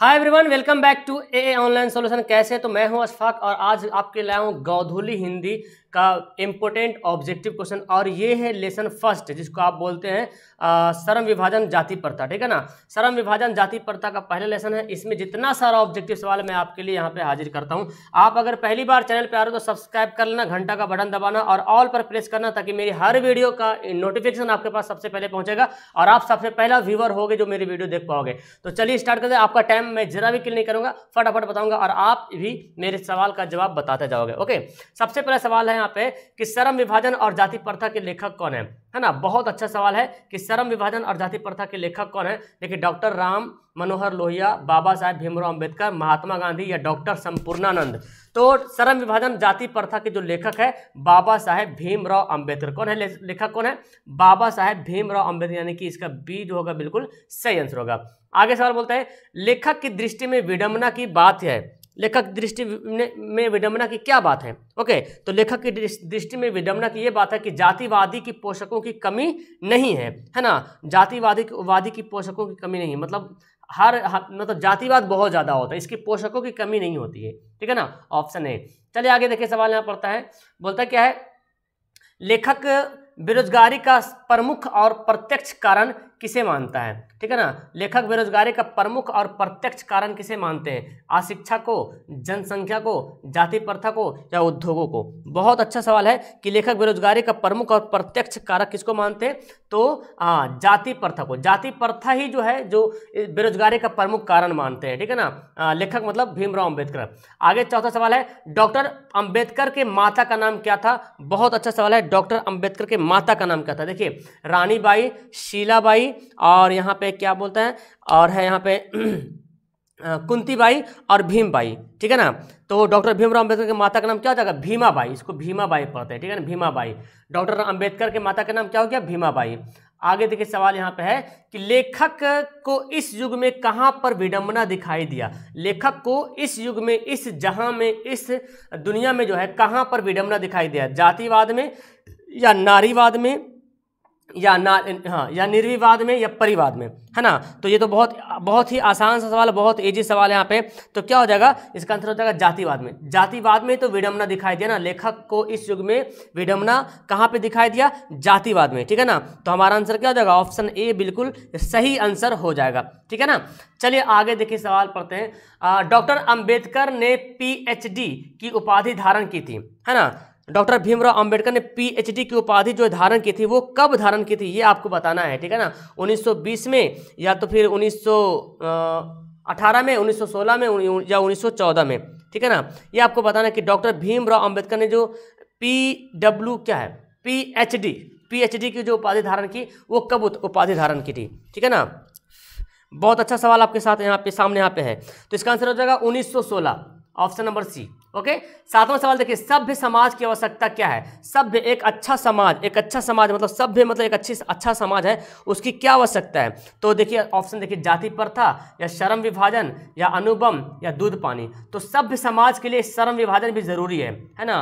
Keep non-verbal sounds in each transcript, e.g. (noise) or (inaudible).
hi everyone welcome back to A online solution कैसे तो मैं हूं अशफाक और आज आपके लाया हूं गौधुली हिंदी का इम्पोर्टेंट ऑब्जेक्टिव क्वेश्चन और ये है लेसन फर्स्ट जिसको आप बोलते हैं शर्म विभाजन जाति प्रथा ठीक है ना सरम विभाजन जाति प्रथा का पहला लेसन है इसमें जितना सारा ऑब्जेक्टिव सवाल मैं आपके लिए यहाँ पे हाजिर करता हूँ आप अगर पहली बार चैनल पर आ रहे हो तो सब्सक्राइब कर लेना घंटा का बटन दबाना और ऑल पर प्रेस करना ताकि मेरी हर वीडियो का नोटिफिकेशन आपके पास सबसे पहले पहुंचेगा और आप सबसे पहला व्यूवर हो जो मेरी वीडियो देख पाओगे तो चलिए स्टार्ट करते आपका टाइम मैं जरा भी क्लिक नहीं करूँगा फटाफट बताऊँगा और आप भी मेरे सवाल का जवाब बताते जाओगे ओके सबसे पहला सवाल है यहाँ पे कि शर्म विभाजन और जाति प्रथा के लेखक कौन है है ना बहुत अच्छा सवाल है कि शर्म विभाजन और जाति प्रथा के लेखक कौन है देखिए डॉक्टर राम मनोहर लोहिया बाबा साहेब भीमराव अंबेडकर महात्मा गांधी या डॉक्टर संपूर्णानंद तो शर्म विभाजन जाति प्रथा के जो लेखक है बाबा साहेब भीमराव अंबेडकर कौन है लेखक कौन है बाबा साहेब भीमराव अंबेडकर यानी कि इसका बी जो होगा बिल्कुल सही आंसर होगा आगे सवाल बोलते हैं लेखक की दृष्टि में विडंबना की बात है लेखक दृष्टि में विडंबना की क्या बात है ओके तो लेखक की दृष्टि में विडंबना की यह बात है कि जातिवादी की पोषकों की कमी नहीं है है ना जातिवादी वादी की पोषकों की कमी नहीं मतलब हर मतलब जातिवाद बहुत ज़्यादा होता है इसकी पोषकों की कमी नहीं होती है ठीक है ना ऑप्शन है चलिए आगे देखिए सवाल यहाँ पड़ता है बोलता क्या है लेखक बेरोजगारी का प्रमुख और प्रत्यक्ष कारण किसे मानता है ठीक है ना लेखक बेरोजगारी का प्रमुख और प्रत्यक्ष कारण किसे मानते हैं अशिक्षा को जनसंख्या को जाति प्रथा को या उद्योगों को बहुत अच्छा सवाल है कि लेखक बेरोजगारी का प्रमुख और प्रत्यक्ष कारक किसको मानते हैं तो जाति प्रथा को जाति प्रथा ही जो है जो बेरोजगारी का प्रमुख कारण मानते हैं ठीक है ना लेखक मतलब भीमराव अम्बेडकर आगे चौथा सवाल है डॉक्टर अम्बेडकर के माता का नाम क्या था बहुत अच्छा सवाल है डॉक्टर अम्बेडकर के माता का नाम क्या था देखिए रानीबाई शीलाबाई और यहाँ पे क्या बोलते हैं और है यहाँ पे (clears throat) कुंती बाई और भीम बाई ठीक है ना तो डॉक्टर भीमराव अंबेडकर के माता का नाम क्या हो जाएगा भीमा बाई इसको भीमा बाई पढ़ते हैं ठीक है ना भीमा बाई डॉक्टर अंबेडकर के माता का नाम क्या हो गया भीमा बाई आगे देखिए सवाल यहाँ पे है कि लेखक को इस युग में कहाँ पर विडम्बना दिखाई दिया लेखक को इस युग में इस जहाँ में इस दुनिया में जो है कहाँ पर विडम्बना दिखाई दिया जातिवाद में या नारीवाद में या ना हाँ या निर्विवाद में या परिवाद में है ना तो ये तो बहुत बहुत ही आसान सा सवाल बहुत ईजी सवाल है यहाँ पे तो क्या हो जाएगा इसका आंसर हो जाएगा जातिवाद में जातिवाद में तो विडम्बना दिखाई दिया ना लेखक को इस युग में विडम्बना कहाँ पे दिखाई दिया जातिवाद में ठीक है ना तो हमारा आंसर क्या हो जाएगा ऑप्शन ए बिल्कुल सही आंसर हो जाएगा ठीक है ना चलिए आगे देखिए सवाल पढ़ते हैं डॉक्टर अम्बेडकर ने पी की उपाधि धारण की थी है ना डॉक्टर भीमराव अंबेडकर ने पीएचडी की उपाधि जो धारण की थी वो कब धारण की थी ये आपको बताना है ठीक है ना 1920 में या तो फिर 1918 में 1916 में या 1914 में ठीक है ना ये आपको बताना है कि डॉक्टर भीमराव अंबेडकर ने जो पी डब्ल्यू क्या है पीएचडी पीएचडी की जो उपाधि धारण की वो कब उपाधि धारण की थी ठीक है ना बहुत अच्छा सवाल आपके साथ यहाँ पे सामने यहाँ पे है तो इसका आंसर हो जाएगा 1916 ऑप्शन नंबर सी ओके सातवां सवाल देखिए सभ्य समाज की आवश्यकता क्या है सभ्य एक अच्छा समाज एक अच्छा समाज मतलब सभ्य मतलब एक अच्छी अच्छा समाज है उसकी क्या आवश्यकता है तो देखिए ऑप्शन देखिए जाति प्रथा या शर्म विभाजन या अनुबम या दूध पानी तो सभ्य समाज के लिए शर्म विभाजन भी जरूरी है है ना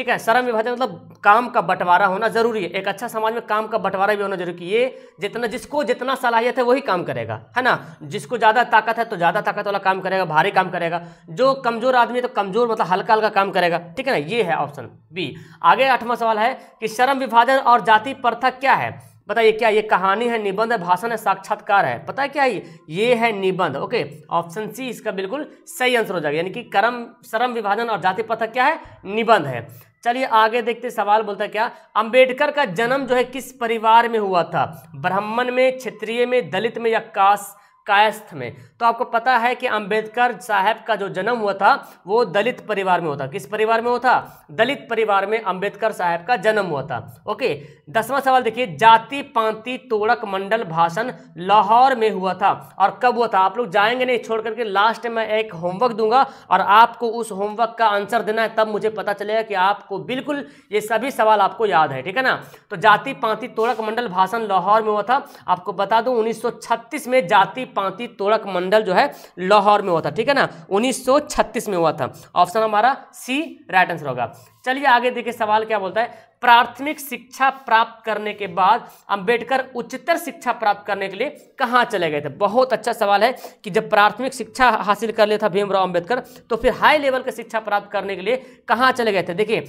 ठीक है श्रम विभाजन मतलब काम का बंटवारा होना जरूरी है एक अच्छा समाज में काम का बंटवारा भी होना जरूरी है ये जितना जिसको जितना सलाहियत है वही काम करेगा है ना जिसको ज़्यादा ताकत है तो ज़्यादा ताकत वाला काम करेगा भारी काम करेगा जो कमज़ोर आदमी है तो कमज़ोर मतलब हल्का हल्का काम करेगा ठीक है ना ये है ऑप्शन बी आगे आठवां सवाल है कि श्रम विभाजन और जाति प्रथक क्या है पता ये क्या ये कहानी है निबंध है भाषण है साक्षात्कार है पता है क्या ये ये है निबंध ओके ऑप्शन सी इसका बिल्कुल सही आंसर हो जाएगा यानी कि कर्म श्रम विभाजन और जाति पथक क्या है निबंध है चलिए आगे देखते सवाल बोलता है क्या अंबेडकर का जन्म जो है किस परिवार में हुआ था ब्राह्मण में क्षेत्रीय में दलित में या काश कायस्थ में तो आपको पता है कि अंबेडकर साहब का जो जन्म हुआ था वो दलित परिवार में होता किस परिवार में होता दलित परिवार में अंबेडकर साहब का जन्म हुआ था ओके दसवां सवाल देखिए जाति पांति तोड़क मंडल भाषण लाहौर में हुआ था और कब हुआ था आप लोग जाएंगे नहीं छोड़ करके लास्ट में एक होमवर्क दूंगा और आपको उस होमवर्क का आंसर देना है तब मुझे पता चलेगा कि आपको बिल्कुल ये सभी सवाल आपको याद है ठीक है ना तो जाति पांति तोड़क मंडल भाषण लाहौर में हुआ था आपको बता दूं उन्नीस में जाति पांति तोड़क मंडल जो है लाहौर में हुआ था ठीक है ना 1936 में हुआ था ऑप्शन हमारा सी राइट आंसर होगा चलिए आगे देखिए सवाल क्या बोलता है प्राथमिक शिक्षा प्राप्त करने के बाद अंबेडकर उच्चतर शिक्षा प्राप्त करने के लिए कहाँ चले गए थे बहुत अच्छा सवाल है कि जब प्राथमिक शिक्षा हासिल कर लिया था भीमराव अंबेडकर तो फिर हाई लेवल का शिक्षा प्राप्त करने के लिए कहाँ चले गए थे देखिए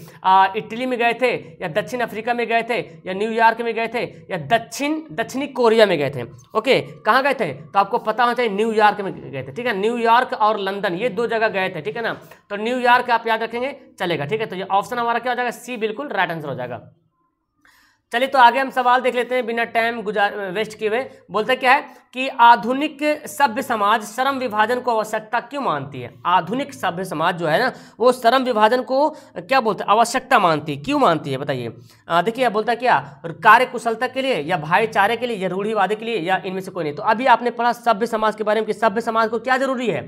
इटली में गए थे या दक्षिण अफ्रीका में गए थे या न्यूयॉर्क में गए थे या दक्षिण दक्षिणी कोरिया में गए थे ओके कहाँ गए थे तो आपको पता होना चाहिए न्यूयॉर्क में गए थे ठीक है न्यूयॉर्क और लंदन ये दो जगह गए थे ठीक है ना तो न्यूयॉर्क आप याद रखेंगे चलेगा ठीक है तो ये ऑप्शन हमारा क्या हो जाएगा सी बिल्कुल राइट आंसर हो जाएगा चलिए तो आगे हम सवाल देख लेते हैं बिना टाइम गुजार वेस्ट किए हुए बोलते क्या है कि आधुनिक सभ्य समाज श्रम विभाजन को आवश्यकता क्यों मानती है आधुनिक सभ्य समाज जो है ना वो श्रम विभाजन को क्या बोलते हैं आवश्यकता मानती है क्यों मानती है बताइए देखिए बोलता क्या कार्य कुशलता के लिए या भाईचारे के लिए या रूढ़ीवादी के लिए या इनमें से कोई नहीं तो अभी आपने पढ़ा सभ्य समाज के बारे में कि सभ्य समाज को क्या जरूरी है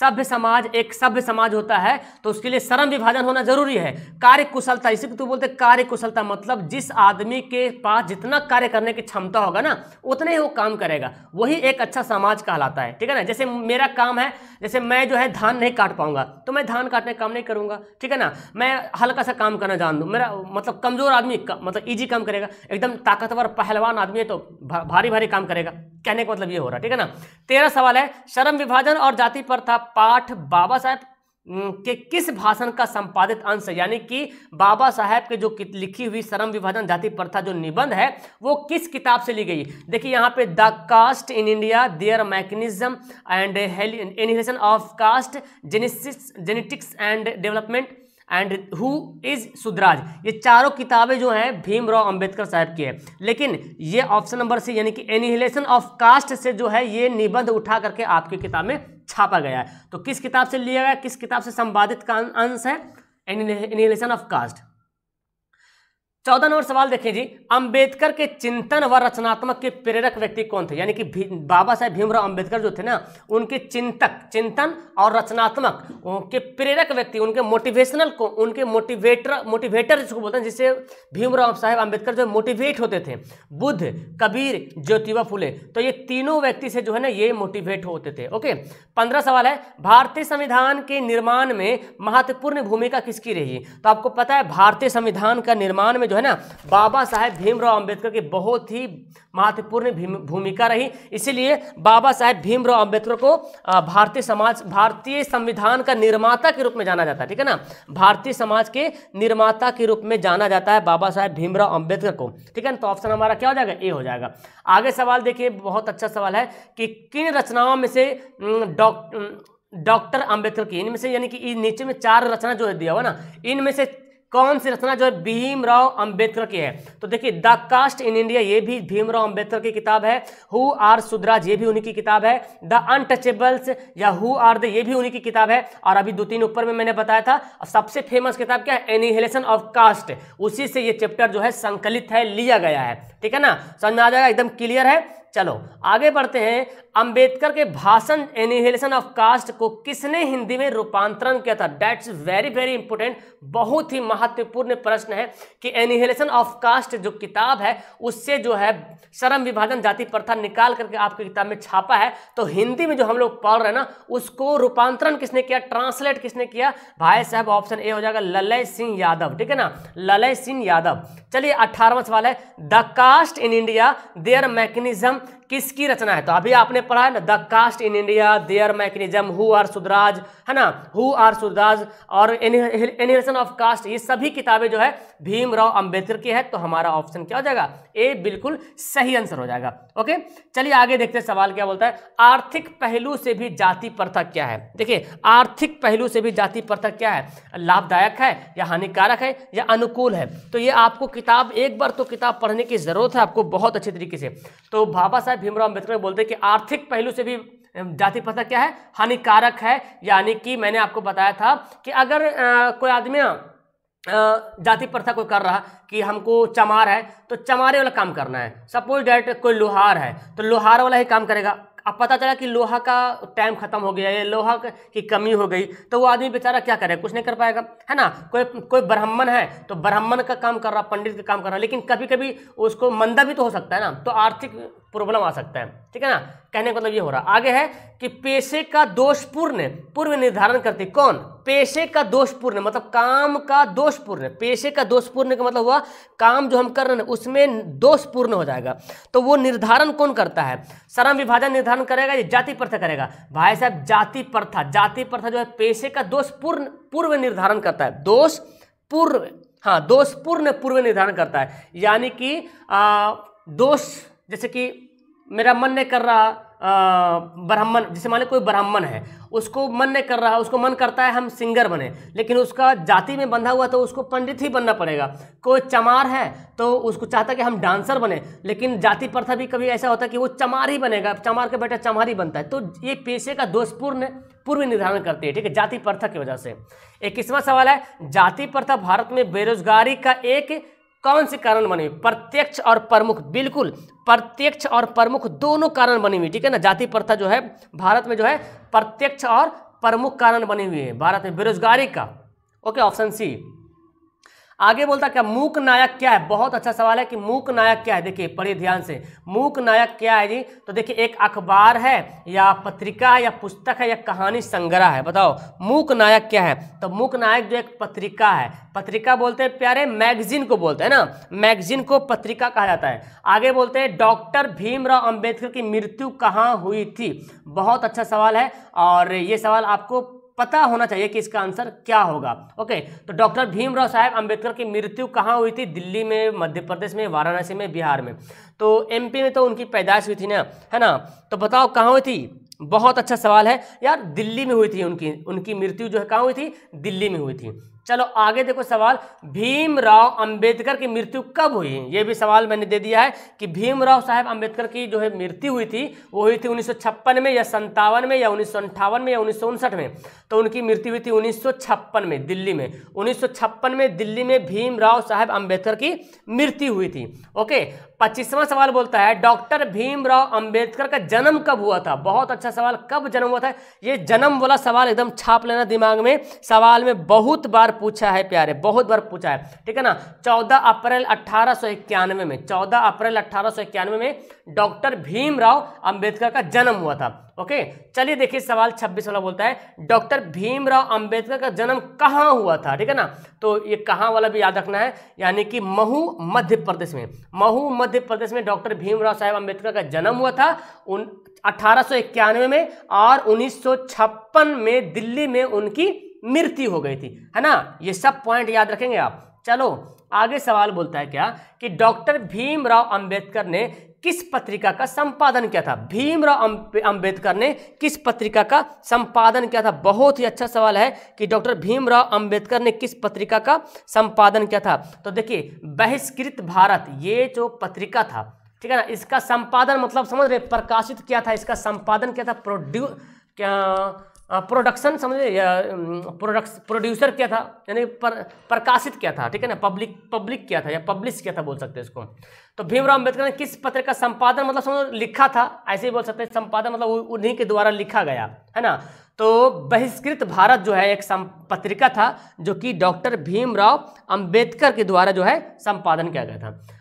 सभ्य समाज एक सभ्य समाज होता है तो उसके लिए श्रम विभाजन होना जरूरी है कार्य कुशलता इसी को तो बोलते कार्य कुशलता मतलब जिस आदमी के पास जितना कार्य करने की क्षमता होगा ना उतने ही वो काम करेगा वही एक अच्छा समाज कहलाता है ठीक है ना जैसे मेरा काम है जैसे मैं जो है धान नहीं काट पाऊंगा तो मैं धान काटने का काम नहीं करूंगा ठीक है ना मैं हल्का सा काम करना जान दूँ मेरा मतलब कमज़ोर आदमी मतलब ईजी काम करेगा एकदम ताकतवर पहलवान आदमी है तो भारी भारी काम करेगा कहने का मतलब ये हो रहा है ठीक है ना तेरह सवाल है शर्म विभाजन और जाति प्रथा पाठ बाबा साहेब के किस भाषण का संपादित अंश यानी कि बाबा साहेब के जो लिखी हुई शर्म विभाजन जाति प्रथा जो निबंध है वो किस किताब से ली गई देखिए यहाँ पे the caste in India their mechanism and annihilation of caste genetics and development and who is Shudras ये चारों किताबें जो हैं भीमराव अंबेडकर साहब की है लेकिन ये ऑप्शन नंबर सी यानी कि एनिहिलेशन ऑफ कास्ट से जो है ये निबंध उठा करके आपकी किताब में छापा गया है तो किस किताब से लिया गया किस किताब से संवादित का अंश है एनिहिलेशन ऑफ कास्ट चौदह नंबर सवाल देखें जी अंबेडकर के चिंतन व रचनात्मक के प्रेरक व्यक्ति कौन थे यानी कि बाबा साहेब भीमराव अंबेडकर जो थे ना उनके चिंतक चिंतन और रचनात्मक के प्रेरक व्यक्ति उनके मोटिवेशनल को उनके मोटिवेटर मोटिवेटर जिसको बोलते हैं जिससे भीमराव साहेब अंबेडकर जो मोटिवेट होते थे बुद्ध कबीर ज्योतिबा फुले तो ये तीनों व्यक्ति से जो है ना ये मोटिवेट होते थे ओके पंद्रह सवाल है भारतीय संविधान के निर्माण में महत्वपूर्ण भूमिका किसकी रही तो आपको पता है भारतीय संविधान का निर्माण में में जो है ना बाबा साहेब भीमराव अंबेडकर की बहुत ही महत्वपूर्ण भूमिका रही इसीलिए बाबा साहेब भीमराव अंबेडकर को भारतीय समाज भारतीय संविधान का निर्माता के रूप में जाना जाता है ठीक है ना भारतीय समाज के निर्माता के रूप में जाना जाता है बाबा साहेब भीमराव अम्बेडकर को ठीक है ना तो ऑप्शन हमारा क्या हो जाएगा ए हो जाएगा आगे सवाल देखिए बहुत अच्छा सवाल है कि किन रचनाओं में से डॉक्टर डॉक्टर अंबेडकर की इनमें से यानी कि नीचे में चार रचना जो दिया हुआ ना इनमें से कौन सी रचना जो है भीमराव अंबेडकर की है तो देखिए द कास्ट इन इंडिया ये भी भीमराव अंबेडकर की किताब है हु आर सुदराज ये भी उन्हीं की किताब है द अनटचेबल्स या हु आर द ये भी उन्हीं की किताब है और अभी दो तीन ऊपर में मैंने बताया था सबसे फेमस किताब क्या है एनिहिलेशन ऑफ कास्ट उसी से ये चैप्टर जो है संकलित है लिया गया है ठीक है ना समझ में आ जाएगा एकदम क्लियर है चलो आगे बढ़ते हैं अंबेडकर के भाषण एनिहिलेशन ऑफ कास्ट को किसने हिंदी में रूपांतरण किया था डेट्स वेरी वेरी इंपॉर्टेंट बहुत ही महत्वपूर्ण प्रश्न है कि एनिहिलेशन ऑफ कास्ट जो किताब है उससे जो है शर्म विभाजन जाति प्रथा निकाल करके आपकी किताब में छापा है तो हिंदी में जो हम लोग पढ़ रहे हैं ना उसको रूपांतरण किसने किया ट्रांसलेट किसने किया भाई साहब ऑप्शन ए हो जाएगा ललय सिंह यादव ठीक है ना ललय सिंह यादव चलिए अठारहवा सवाल है the caste in India their mechanism किसकी रचना है तो अभी आपने पढ़ा है ना the caste in India their mechanism who are Shudras है ना हु आर सुदराज और एनिहेशन ऑफ कास्ट ये सभी किताबें जो है भीमराव अंबेडकर की है तो हमारा ऑप्शन क्या हो जाएगा ए बिल्कुल सही आंसर हो जाएगा ओके चलिए आगे देखते हैं सवाल क्या बोलता है आर्थिक पहलू से भी जाति प्रथा क्या है देखिए आर्थिक पहलू से भी जाति प्रथा क्या है लाभदायक है या हानिकारक है या अनुकूल है तो ये आपको किताब एक बार तो किताब पढ़ने की जरूरत है आपको बहुत अच्छे तरीके से तो भाव बाबा साहेब भीमराव अम्बेडकर बोलते हैं कि आर्थिक पहलू से भी जाति प्रथा क्या है हानिकारक है यानी कि मैंने आपको बताया था कि अगर आ, कोई आदमी जाति प्रथा कोई कर रहा कि हमको चमार है तो चमारे वाला काम करना है सपोज डेट कोई लोहार है तो लोहार वाला ही काम करेगा अब पता चला कि लोहा का टाइम खत्म हो गया है लोहा की कमी हो गई तो वो आदमी बेचारा क्या करे कुछ नहीं कर पाएगा है ना कोई कोई ब्राह्मण है तो ब्राह्मण का काम कर रहा पंडित का काम कर रहा लेकिन कभी कभी उसको मंदा भी तो हो सकता है ना तो आर्थिक प्रॉब्लम आ सकता है ठीक है ना कहने का मतलब ये हो रहा आगे है कि पेशे का दोषपूर्ण पूर्व निर्धारण करते कौन पेशे का दोषपूर्ण मतलब काम का दोषपूर्ण पेशे का दोषपूर्ण का मतलब हुआ काम जो हम कर रहे हैं उसमें दोषपूर्ण हो जाएगा तो वो निर्धारण कौन करता है श्रम विभाजन निर्धारण करेगा या जाति प्रथा करेगा भाई साहब जाति प्रथा जाति प्रथा जो है पेशे का दोषपूर्ण पूर्व निर्धारण करता है दोष पूर्व हाँ दोषपूर्ण पूर्व निर्धारण करता है यानी कि दोष जैसे कि मेरा मन नहीं कर रहा ब्राह्मण जैसे मान लो कोई ब्राह्मण है उसको मन नहीं कर रहा उसको मन करता है हम सिंगर बने लेकिन उसका जाति में बंधा हुआ तो उसको पंडित ही बनना पड़ेगा कोई चमार है तो उसको चाहता कि हम डांसर बने लेकिन जाति प्रथा भी कभी ऐसा होता है कि वो चमार ही बनेगा चमार के बेटा चमार ही बनता है तो ये पेशे का दोषपूर्ण पूर्व निर्धारण करती है ठीक है जाति प्रथा की वजह से इक्कीसवां सवाल है जाति प्रथा भारत में बेरोजगारी का एक कौन से कारण बने हुए प्रत्यक्ष और प्रमुख बिल्कुल प्रत्यक्ष और प्रमुख दोनों कारण बने हुए ठीक है ना जाति प्रथा जो है भारत में जो है प्रत्यक्ष और प्रमुख कारण बने हुए हैं भारत में बेरोजगारी का ओके ऑप्शन सी आगे बोलता क्या मूक नायक क्या है बहुत अच्छा सवाल है कि मूक नायक क्या है देखिए पढ़िए ध्यान से मूक नायक क्या है जी तो देखिए एक अखबार है या पत्रिका है या पुस्तक है या कहानी संग्रह है बताओ मूक नायक क्या है तो मूक नायक जो एक पत्रिका है पत्रिका बोलते हैं प्यारे मैगजीन को बोलते हैं ना मैगजीन को पत्रिका कहा जाता है आगे बोलते हैं डॉक्टर भीमराव अंबेडकर की मृत्यु कहाँ हुई थी बहुत अच्छा सवाल है और ये सवाल आपको पता होना चाहिए कि इसका आंसर क्या होगा ओके तो डॉक्टर भीमराव साहब अंबेडकर की मृत्यु कहाँ हुई थी दिल्ली में मध्य प्रदेश में वाराणसी में बिहार में तो एमपी में तो उनकी पैदाइश हुई थी ना है ना तो बताओ कहाँ हुई थी बहुत अच्छा सवाल है यार दिल्ली में हुई थी उनकी उनकी मृत्यु जो है कहाँ हुई थी दिल्ली में हुई थी चलो आगे देखो सवाल भीमराव अंबेडकर की मृत्यु कब हुई ये भी सवाल मैंने दे दिया है कि भीमराव साहब अंबेडकर की जो है मृत्यु हुई थी वो हुई थी उन्नीस में या संतावन में या उन्नीस में या उन्नीस में तो उनकी मृत्यु हुई थी उन्नीस में दिल्ली में उन्नीस में दिल्ली में भीमराव साहब अम्बेडकर की मृत्यु हुई थी ओके पच्चीसवां सवाल बोलता है डॉक्टर भीमराव अंबेडकर का जन्म कब हुआ था बहुत अच्छा सवाल कब जन्म हुआ था ये जन्म वाला सवाल एकदम छाप लेना दिमाग में सवाल में बहुत बार पूछा है प्यारे बहुत बार पूछा है ठीक है ना 14 अप्रैल अट्ठारह में 14 अप्रैल अट्ठारह में डॉक्टर भीमराव अंबेडकर का जन्म हुआ था ओके चलिए देखिए सवाल 26 वाला बोलता है डॉक्टर भीमराव अंबेडकर का जन्म कहाँ हुआ था ठीक है ना तो ये कहाँ वाला भी याद रखना है यानी कि महू मध्य प्रदेश में महू मध्य प्रदेश में डॉक्टर भीमराव साहेब अम्बेडकर का जन्म हुआ था उन अठारह में और उन्नीस में दिल्ली में उनकी मृत्यु हो गई थी है ना ये सब पॉइंट याद रखेंगे आप चलो आगे सवाल बोलता है क्या कि डॉक्टर भीमराव अंबेडकर ने किस पत्रिका का संपादन किया था भीमराव अंबेडकर ने किस पत्रिका का संपादन किया था बहुत ही अच्छा सवाल है कि डॉक्टर भीमराव अंबेडकर ने किस पत्रिका का संपादन किया था तो देखिए बहिष्कृत भारत ये जो पत्रिका था ठीक है ना इसका संपादन मतलब समझ रहे प्रकाशित किया था इसका संपादन किया था प्रोड्यू क्या प्रोडक्शन समझ प्रोडक्स प्रोड्यूसर क्या था यानी पर, प्रकाशित क्या था ठीक है ना पब्लिक पब्लिक क्या था या पब्लिश क्या था बोल सकते हैं इसको तो भीमराव अम्बेडकर ने किस पत्र का संपादन मतलब समझो लिखा था ऐसे ही बोल सकते हैं संपादन मतलब उन्हीं के द्वारा लिखा गया है ना तो बहिष्कृत भारत जो है एक पत्रिका था जो कि डॉक्टर भीमराव अम्बेडकर के द्वारा जो है संपादन किया गया था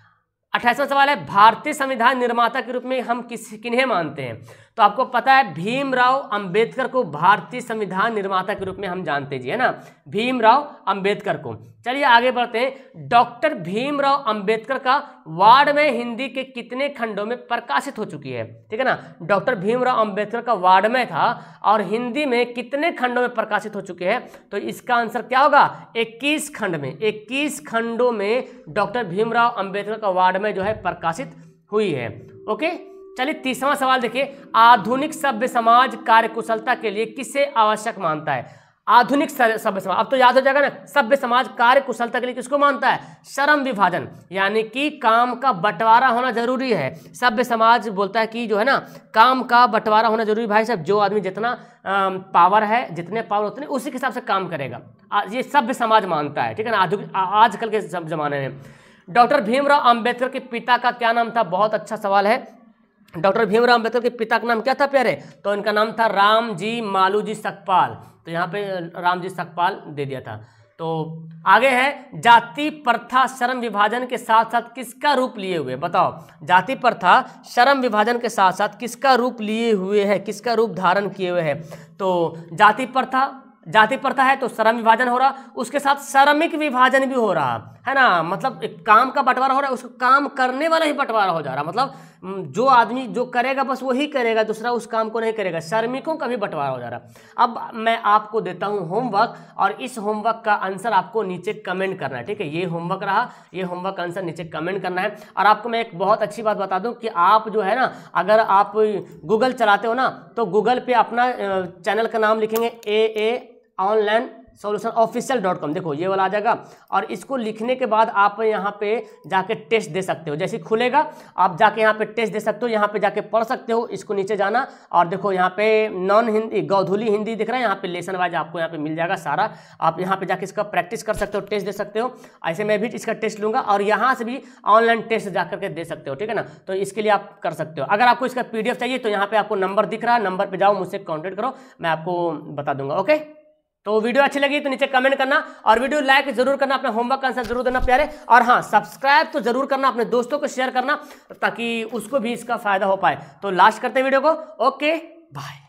अट्ठाईसवा सवाल है भारतीय संविधान निर्माता के रूप में हम किस किन्हें मानते हैं तो आपको पता है भीमराव अंबेडकर को भारतीय संविधान निर्माता के रूप में हम जानते जी है ना भीमराव अंबेडकर को चलिए आगे बढ़ते हैं डॉक्टर भीमराव अंबेडकर का वार्ड में हिंदी के कितने खंडों में प्रकाशित हो चुकी है ठीक है ना डॉक्टर भीमराव अंबेडकर का वार्ड में था और हिंदी में कितने खंडों में प्रकाशित हो चुके हैं तो इसका आंसर क्या होगा इक्कीस खंड में इक्कीस खंडों में डॉक्टर भीमराव अंबेडकर का वार्ड संसार में जो है प्रकाशित हुई है ओके चलिए तीसरा सवाल देखिए आधुनिक सभ्य समाज कार्यकुशलता के लिए किसे आवश्यक मानता है आधुनिक सभ्य समाज अब तो याद हो जाएगा ना सभ्य समाज कार्य कुशलता के लिए किसको मानता है श्रम विभाजन यानी कि काम का बंटवारा होना जरूरी है सभ्य समाज बोलता है कि जो है ना काम का बंटवारा होना जरूरी भाई साहब जो आदमी जितना पावर है जितने पावर उतने उसी के हिसाब से काम करेगा ये सभ्य समाज मानता है ठीक है ना आधुनिक आजकल के जमाने में डॉक्टर भीमराव अंबेडकर के पिता का क्या नाम था बहुत अच्छा सवाल है डॉक्टर भीमराव अंबेडकर के पिता का नाम क्या था प्यारे तो इनका नाम था राम जी मालू जी सकपाल तो यहाँ पे राम जी सकपाल दे दिया था तो आगे है जाति प्रथा शर्म विभाजन के साथ साथ किसका रूप लिए हुए बताओ जाति प्रथा शर्म विभाजन के साथ साथ किसका रूप लिए हुए है किसका रूप धारण किए हुए है तो जाति प्रथा जाति प्रथा है तो श्रम विभाजन हो रहा उसके साथ श्रमिक विभाजन भी हो रहा है ना मतलब एक काम का बंटवारा हो रहा है उसको काम करने वाला ही बंटवारा हो जा रहा मतलब जो आदमी जो करेगा बस वही करेगा दूसरा उस काम को नहीं करेगा श्रमिकों का भी बंटवारा हो जा रहा अब मैं आपको देता हूँ होमवर्क और इस होमवर्क का आंसर आपको नीचे कमेंट करना है ठीक है ये होमवर्क रहा ये होमवर्क आंसर नीचे कमेंट करना है और आपको मैं एक बहुत अच्छी बात बता दूँ कि आप जो है ना अगर आप गूगल चलाते हो ना तो गूगल पे अपना चैनल का नाम लिखेंगे A A online solution official dot com देखो ये वाला आ जाएगा और इसको लिखने के बाद आप यहाँ पे जाके टेस्ट दे सकते हो जैसे खुलेगा आप जाके यहाँ पे टेस्ट दे सकते हो यहाँ पे जाके पढ़ सकते हो इसको नीचे जाना और देखो यहाँ पे नॉन हिंदी गौधुली हिंदी दिख रहा है यहाँ पे लेसन वाइज आपको यहाँ पे मिल जाएगा सारा आप यहाँ पे जाके इसका प्रैक्टिस कर सकते हो टेस्ट दे सकते हो ऐसे मैं भी इसका टेस्ट लूँगा और यहाँ से भी ऑनलाइन टेस्ट जा करके दे सकते हो ठीक है ना तो इसके लिए आप कर सकते हो अगर आपको इसका पी चाहिए तो यहाँ पर आपको नंबर दिख रहा है नंबर पर जाओ मुझसे कॉन्टेक्ट करो मैं आपको बता दूंगा ओके तो वीडियो अच्छी लगी तो नीचे कमेंट करना और वीडियो लाइक जरूर करना अपने होमवर्क का आंसर जरूर देना प्यारे और हाँ सब्सक्राइब तो जरूर करना अपने दोस्तों को शेयर करना ताकि उसको भी इसका फायदा हो पाए तो लास्ट करते हैं वीडियो को ओके बाय